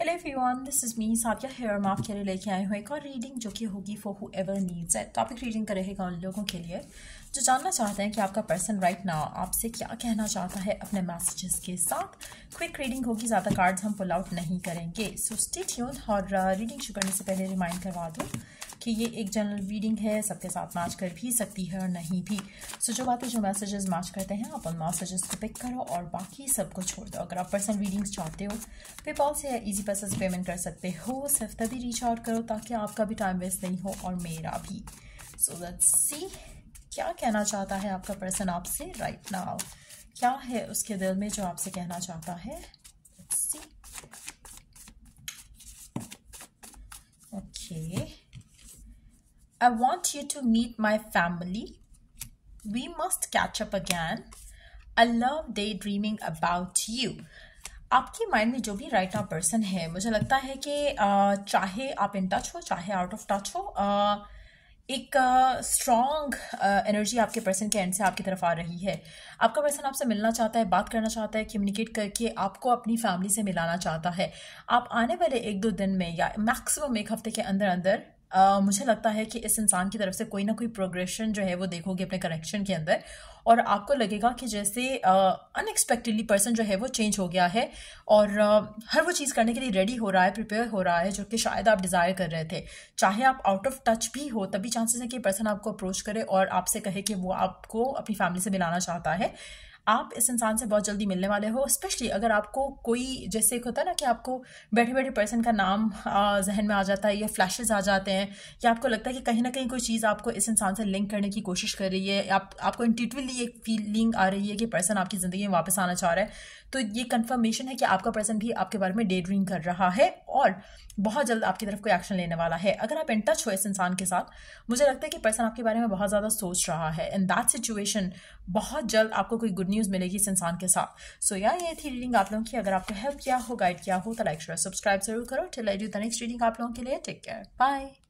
Hello everyone this is me Sathiya here माफ के लिए लेके आए हुए एक और रीडिंग जो कि होगी फॉर हु एवर नीड्स है टॉपिक रीडिंग का रहेगा उन लोगों के लिए जो जानना चाहते हैं कि आपका पर्सन राइट नाउ आपसे क्या कहना चाहता है अपने मैसेजेस के साथ क्विक रीडिंग होगी ज़्यादा कार्ड्स हम पुल आउट नहीं करेंगे सो स्टे ट्यून और रीडिंग uh, शुरू करने से पहले रिमाइंड करवा दूँ कि ये एक जनरल रीडिंग है सबके साथ मैच कर भी सकती है और नहीं भी सो so, जो बातें जो मैसेजेस मैच करते हैं आप उन मैसेजेस को पिक करो और बाकी सबको छोड़ दो अगर आप पर्सनल रीडिंग्स चाहते हो पेपॉल से या ईजी पैसे पेमेंट कर सकते हो सिर्फ तभी रीच आउट करो ताकि आपका भी टाइम वेस्ट नहीं हो और मेरा भी सो लेट्स सी क्या कहना चाहता है आपका पर्सन आपसे राइट नाउ क्या है उसके दिल में जो आपसे कहना चाहता है okay okay. I want you to meet my family. We must catch up again. I love daydreaming about you. आपके माइंड में जो भी राइट नाउ पर्सन है मुझे लगता है कि चाहे आप इन टच हो चाहे आउट ऑफ टच हो एक स्ट्रॉन्ग एनर्जी आपके पर्सन के एंड से आपकी तरफ आ रही है आपका पर्सन आपसे मिलना चाहता है बात करना चाहता है कम्युनिकेट करके आपको अपनी फैमिली से मिलाना चाहता है आप आने वाले एक दो दिन में या मैक्सिमम एक हफ्ते के अंदर अंदर मुझे लगता है कि इस इंसान की तरफ से कोई ना कोई प्रोग्रेशन जो है वो देखोगे अपने कनेक्शन के अंदर और आपको लगेगा कि जैसे अनएक्सपेक्टेडली uh, पर्सन जो है वो चेंज हो गया है और uh, हर वो चीज़ करने के लिए रेडी हो रहा है प्रिपेयर हो रहा है जो कि शायद आप डिज़ायर कर रहे थे चाहे आप आउट ऑफ टच भी हो तभी चांसेस हैं कि पर्सन आपको अप्रोच करे और आपसे कहे कि वो आपको अपनी फैमिली से मिलाना चाहता है आप इस इंसान से बहुत जल्दी मिलने वाले हो स्पेशली अगर आपको कोई जैसे एक होता है ना कि आपको बैठे बैठे पर्सन का नाम जहन में आ जाता है या फ्लैशेज आ जाते हैं या आपको लगता है कि कहीं ना कहीं कोई चीज़ आपको इस इंसान से लिंक करने की कोशिश कर रही है आप आपको इंटिटिवली एक फीलिंग आ रही है कि पर्सन आपकी ज़िंदगी में वापस आना चाह रहा है तो ये कन्फर्मेशन है कि आपका पर्सन भी आपके बारे में डे ड्रीम कर रहा है और बहुत जल्द आपकी तरफ कोई एक्शन लेने वाला है अगर आप इन टच हो इस इंसान के साथ मुझे लगता है कि पर्सन आपके बारे में बहुत ज़्यादा सोच रहा है इन दैट सिचुएशन बहुत जल्द आपको कोई गुड न्यूज़ मिलेगी इस इंसान के साथ सो so, या ये थी रीडिंग आप लोगों की अगर आपको हेल्प किया हो गाइड किया हो तो लाइक शेयर सब्सक्राइब जरूर करो till I do the next reading आप लोगों के लिए टेक केयर बाय